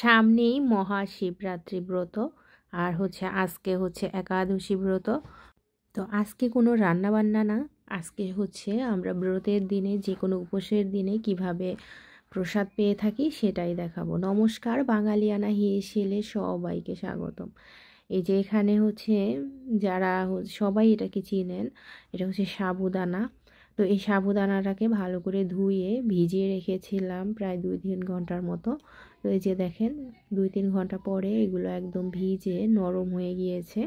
সামনেই মহাশিবরাত্রি ব্রত আর হচ্ছে আজকে হচ্ছে একাদশী ব্রত তো আজকে কোনো রান্নাবান্না না আজকে হচ্ছে আমরা ব্রতের দিনে যে কোনো উপোসের দিনে কিভাবে প্রসাদ পেয়ে থাকি সেটাই দেখাবো নমস্কার বাঙালিয়ানা হিয়েসেলে সবাইকে স্বাগতম এই যে এখানে হচ্ছে যারা সবাই এটাকে চিনেন এটা হচ্ছে সাবুদানা তো এই সাবুদানাটাকে ভালো করে ধুয়ে ভিজিয়ে রেখেছিলাম প্রায় দুই তিন ঘন্টার মতো তো এই যে দেখেন দুই তিন ঘন্টা পরে এগুলো একদম ভিজে নরম হয়ে গিয়েছে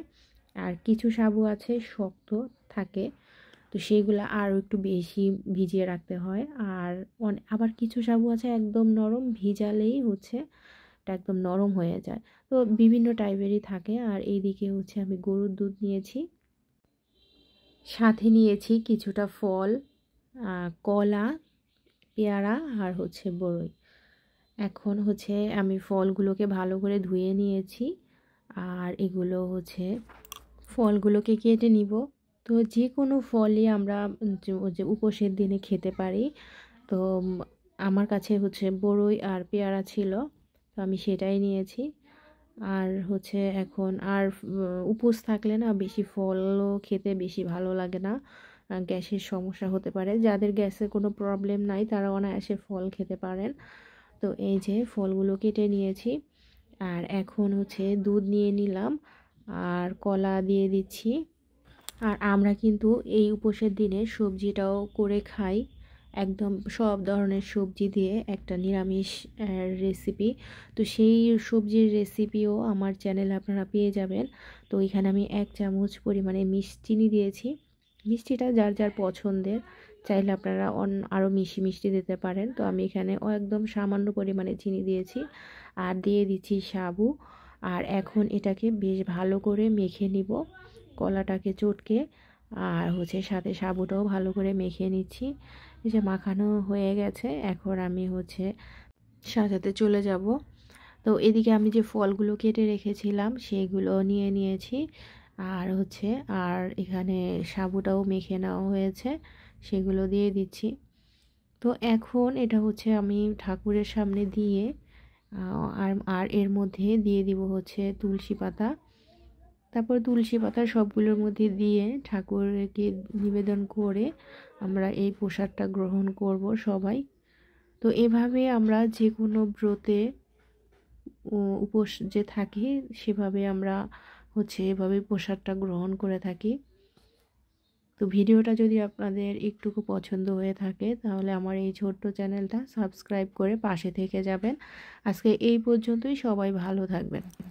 আর কিছু সাবু আছে শক্ত থাকে তো সেইগুলো আরও একটু বেশি ভিজিয়ে রাখতে হয় আর আবার কিছু সাবু আছে একদম নরম ভিজালেই হচ্ছে এটা একদম নরম হয়ে যায় তো বিভিন্ন টাইপেরই থাকে আর এইদিকে হচ্ছে আমি গরুর দুধ নিয়েছি সাথে নিয়েছি কিছুটা ফল কলা পেয়ারা আর হচ্ছে বড়ই এখন হচ্ছে আমি ফলগুলোকে ভালো করে ধুয়ে নিয়েছি আর এগুলো হচ্ছে ফলগুলোকে কেটে নিব তো যে কোনো ফলই আমরা যে উপোসের দিনে খেতে পারি তো আমার কাছে হচ্ছে বড়ই আর পেয়ারা ছিল তো আমি সেটাই নিয়েছি আর হচ্ছে এখন আর উপোস থাকলে না বেশি ফলও খেতে বেশি ভালো লাগে না গ্যাসের সমস্যা হতে পারে যাদের গ্যাসে কোনো প্রবলেম নাই তারা অনায়াসে ফল খেতে পারেন তো এই যে ফলগুলো কেটে নিয়েছি আর এখন হচ্ছে দুধ নিয়ে নিলাম আর কলা দিয়ে দিচ্ছি আর আমরা কিন্তু এই উপোসের দিনে সবজিটাও করে খাই একদম সব ধরনের সবজি দিয়ে একটা নিরামিষ রেসিপি তো সেই সবজির রেসিপিও আমার চ্যানেলে আপনারা পেয়ে যাবেন তো এখানে আমি এক চামচ পরিমাণে মিষ্টিনি দিয়েছি মিষ্টিটা যার যার পছন্দের চাইলে আপনারা অন আরও মিষ্টি মিষ্টি দিতে পারেন তো আমি এখানে একদম সামান্য পরিমাণে চিনি দিয়েছি আর দিয়ে দিচ্ছি সাবু আর এখন এটাকে বেশ ভালো করে মেখে নিব কলাটাকে চটকে আর হচ্ছে সাথে সাবুটাও ভালো করে মেখে নিচ্ছি যে মাখানো হয়ে গেছে এখন আমি হচ্ছে সাজাতে চলে যাব তো এদিকে আমি যে ফলগুলো কেটে রেখেছিলাম সেগুলো নিয়ে নিয়েছি আর হচ্ছে আর এখানে সাবুটাও মেখে নেওয়া হয়েছে সেগুলো দিয়ে দিচ্ছি তো এখন এটা হচ্ছে আমি ঠাকুরের সামনে দিয়ে আর এর মধ্যে দিয়ে দিব হচ্ছে তুলসী পাতা তারপর তুলসী পাতা সবগুলোর মধ্যে দিয়ে ঠাকুরকে নিবেদন করে আমরা এই প্রসাদটা গ্রহণ করব সবাই তো এভাবে আমরা যে কোনো ব্রতে উপোস যে থাকি সেভাবে আমরা হচ্ছে এভাবে প্রসাদটা গ্রহণ করে থাকি তো ভিডিওটা যদি আপনাদের একটুকু পছন্দ হয়ে থাকে তাহলে আমার এই ছোট্ট চ্যানেলটা সাবস্ক্রাইব করে পাশে থেকে যাবেন আজকে এই পর্যন্তই সবাই ভালো থাকবেন